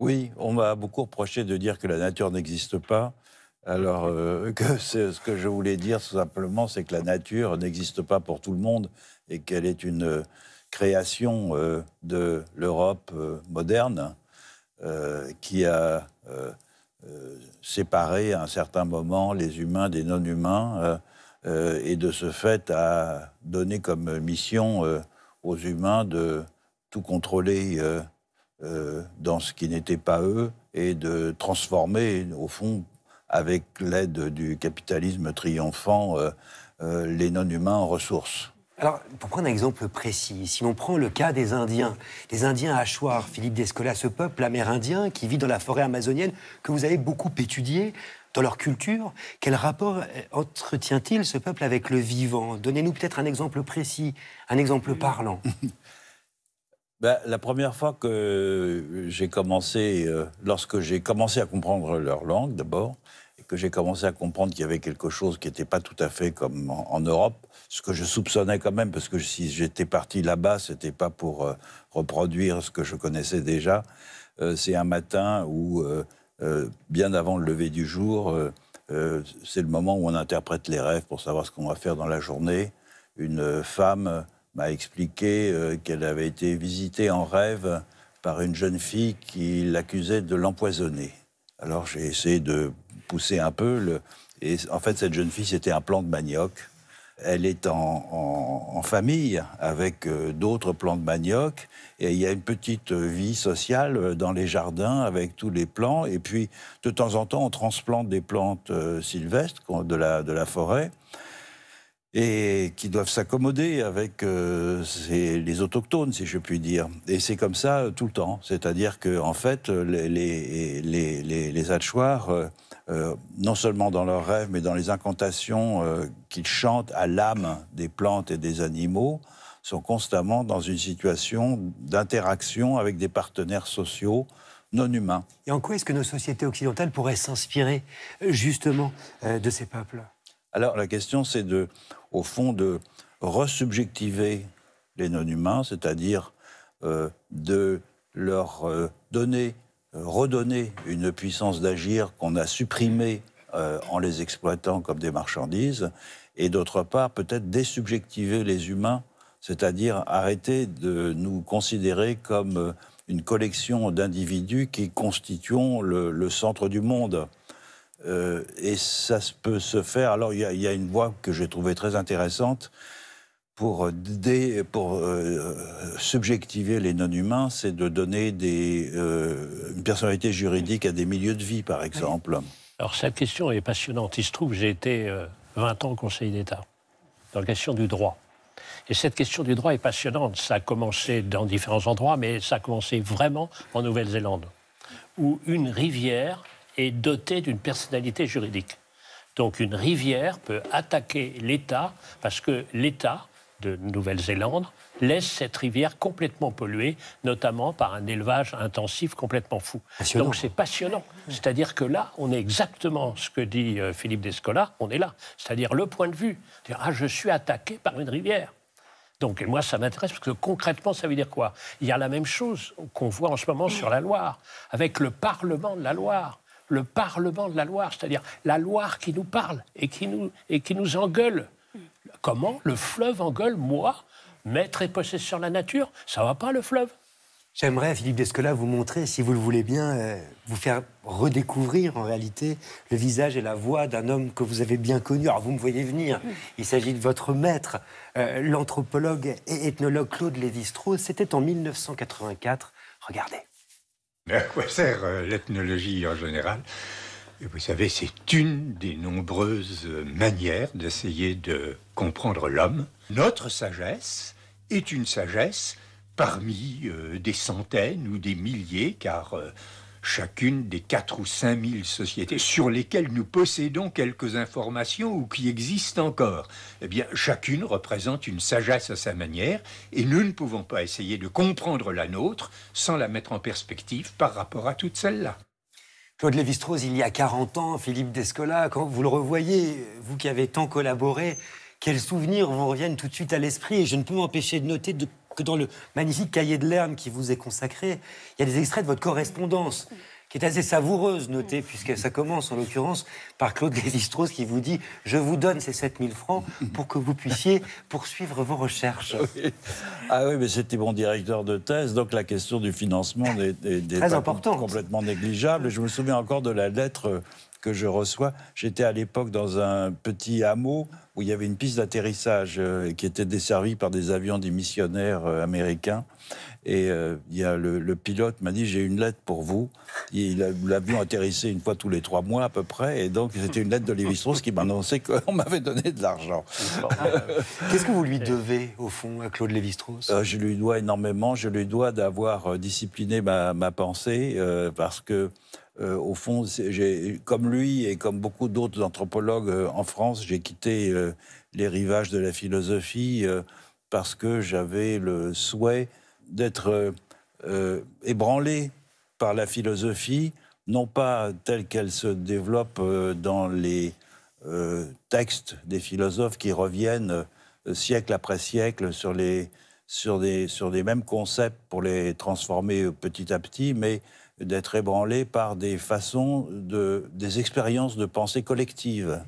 Oui, on m'a beaucoup reproché de dire que la nature n'existe pas. Alors euh, ce que je voulais dire tout simplement, c'est que la nature n'existe pas pour tout le monde et qu'elle est une euh, création euh, de l'Europe moderne qui a séparé à un certain moment les humains des non-humains et de ce fait a donné comme mission aux humains de tout contrôler euh, dans ce qui n'était pas eux et de transformer, au fond, avec l'aide du capitalisme triomphant, euh, euh, les non-humains en ressources. Alors, pour prendre un exemple précis, si l'on prend le cas des Indiens, des Indiens hachoirs, Philippe Descola, ce peuple amérindien qui vit dans la forêt amazonienne, que vous avez beaucoup étudié, dans leur culture, quel rapport entretient-il ce peuple avec le vivant Donnez-nous peut-être un exemple précis, un exemple parlant. Ben, la première fois que j'ai commencé, euh, lorsque j'ai commencé à comprendre leur langue d'abord, et que j'ai commencé à comprendre qu'il y avait quelque chose qui n'était pas tout à fait comme en, Europe, ce que je soupçonnais quand même, parce que si j'étais parti là-bas, c'était pas pour euh, reproduire ce que je connaissais déjà. Euh, c'est un matin où, bien avant le lever du jour, c'est le moment où on interprète les rêves pour savoir ce qu'on va faire dans la journée. Une femme m'a expliqué euh, qu'elle avait été visitée en rêve par une jeune fille qui l'accusait de l'empoisonner. Alors j'ai essayé de pousser un peu. Et en fait, cette jeune fille, c'était un plant de manioc. Elle est en, famille avec euh, d'autres plants de manioc. Et il y a une petite vie sociale euh, dans les jardins avec tous les plants. Et puis, de temps en temps, on transplante des plantes sylvestres de la forêt et qui doivent s'accommoder avec euh, les autochtones, si je puis dire. Et c'est comme ça euh, tout le temps. C'est-à-dire qu'en fait, euh, les, les, non seulement dans leurs rêves, mais dans les incantations qu'ils chantent à l'âme des plantes et des animaux, sont constamment dans une situation d'interaction avec des partenaires sociaux non humains. Et en quoi est-ce que nos sociétés occidentales pourraient s'inspirer justement de ces peuples alors la question, c'est de, au fond, de resubjectiver les non-humains, c'est-à-dire euh, de leur euh, donner, euh, redonner une puissance d'agir qu'on a supprimée en les exploitant comme des marchandises, et d'autre part, peut-être désubjectiver les humains, c'est-à-dire arrêter de nous considérer comme une collection d'individus qui constituent le centre du monde. Euh, et ça peut se faire. Alors, il y, a une voie que j'ai trouvée très intéressante pour, euh, pour euh, subjectiver les non-humains, c'est de donner des, une personnalité juridique à des milieux de vie, par exemple. Alors, cette question est passionnante. Il se trouve, j'ai été 20 ans conseiller d'État dans la question du droit. Et cette question du droit est passionnante. Ça a commencé dans différents endroits, mais ça a commencé vraiment en Nouvelle-Zélande, où une rivière est doté d'une personnalité juridique. Donc une rivière peut attaquer l'État parce que l'État de Nouvelle-Zélande laisse cette rivière complètement polluée, notamment par un élevage intensif complètement fou. Donc c'est passionnant. C'est-à-dire que là, on est exactement ce que dit euh, Philippe Descola, on est là. C'est-à-dire le point de vue. Ah, je suis attaqué par une rivière. Donc, moi, ça m'intéresse parce que concrètement, ça veut dire quoi Il y a la même chose qu'on voit en ce moment sur la Loire, avec le Parlement de la Loire, le Parlement de la Loire, c'est-à-dire la Loire qui nous parle et qui nous, et qui nous engueule. Comment le fleuve engueule, moi, maître et possesseur de la nature Ça va pas, le fleuve J'aimerais, Philippe Descola, vous montrer, si vous le voulez bien, euh, vous faire redécouvrir en réalité le visage et la voix d'un homme que vous avez bien connu. Alors vous me voyez venir, il s'agit de votre maître, euh, l'anthropologue et ethnologue Claude Lévi-Strauss. C'était en 1984. Regardez à quoi sert euh, l'ethnologie en général Et vous savez, c'est une des nombreuses euh, manières d'essayer de comprendre l'homme. Notre sagesse est une sagesse parmi euh, des centaines ou des milliers, car chacune des 4 ou 5 000 sociétés sur lesquelles nous possédons quelques informations ou qui existent encore, eh bien, chacune représente une sagesse à sa manière et nous ne pouvons pas essayer de comprendre la nôtre sans la mettre en perspective par rapport à toutes celles-là. Claude Lévi-Strauss, il y a 40 ans, Philippe Descola, quand vous le revoyez, vous qui avez tant collaboré, quels souvenirs vous reviennent tout de suite à l'esprit Et je ne peux m'empêcher de noter de que dans le magnifique cahier de Lerne qui vous est consacré, il y a des extraits de votre correspondance qui est assez savoureuse, notée, mm. puisque ça commence en l'occurrence par Claude Lévi-Strauss qui vous dit Je vous donne ces 7000 francs pour que vous puissiez poursuivre vos recherches. Ah oui, mais c'était mon directeur de thèse, donc la question du financement n'est pas importante. complètement négligeable. je me souviens encore de la lettre que je reçois. J'étais à l'époque dans un petit hameau où il y avait une piste d'atterrissage euh, qui était desservie par des avions des missionnaires euh, américains. Et euh, il y a le, pilote m'a dit j'ai une lettre pour vous. L'avion atterrissait une fois tous les trois mois à peu près, et donc c'était une lettre de Lévi-Strauss qui m'annonçait qu'on m'avait donné de l'argent. Qu'est-ce que vous lui devez au fond à Claude Lévi-Strauss Je lui dois énormément. Je lui dois d'avoir discipliné ma, pensée parce que euh, au fond, comme lui et comme beaucoup d'autres anthropologues euh, en France, j'ai quitté euh, les rivages de la philosophie parce que j'avais le souhait d'être ébranlé par la philosophie, non pas telle qu'elle se développe dans les textes des philosophes qui reviennent siècle après siècle sur les, sur, des, sur les mêmes concepts pour les transformer petit à petit, mais d'être ébranlé par des façons, de, des expériences de pensée collective,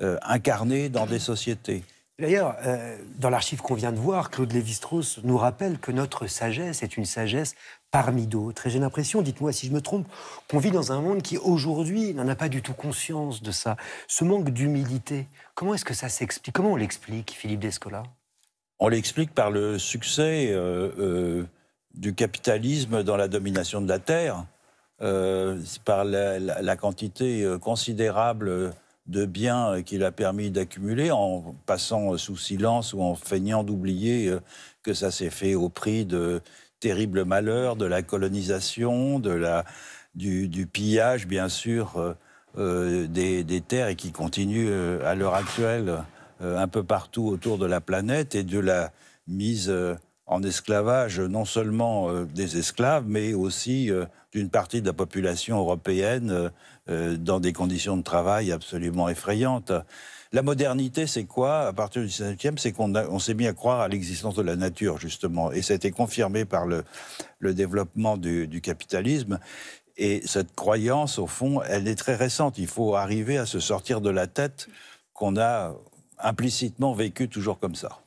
euh, incarnées dans des sociétés. D'ailleurs, euh, dans l'archive qu'on vient de voir, Claude Lévi-Strauss nous rappelle que notre sagesse est une sagesse parmi d'autres. Et j'ai l'impression, dites-moi si je me trompe, qu'on vit dans un monde qui aujourd'hui n'en a pas du tout conscience de ça. Ce manque d'humilité, comment est-ce que ça s'explique Comment on l'explique, Philippe Descola On l'explique par le succès. Euh, du capitalisme dans la domination de la terre, euh, par la, quantité euh, considérable de biens euh, qu'il a permis d'accumuler en passant sous silence ou en feignant d'oublier que ça s'est fait au prix de terribles malheurs, de la colonisation, de la, du, pillage, bien sûr, des, terres et qui continue à l'heure actuelle un peu partout autour de la planète et de la mise en esclavage non seulement euh, des esclaves, mais aussi euh, d'une partie de la population européenne euh, dans des conditions de travail absolument effrayantes. La modernité, c'est quoi à partir du 19e C'est qu'on s'est mis à croire à l'existence de la nature, justement. Et ça a été confirmé par le, développement du, du capitalisme. Et cette croyance, au fond, elle est très récente. Il faut arriver à se sortir de la tête qu'on a implicitement vécu toujours comme ça.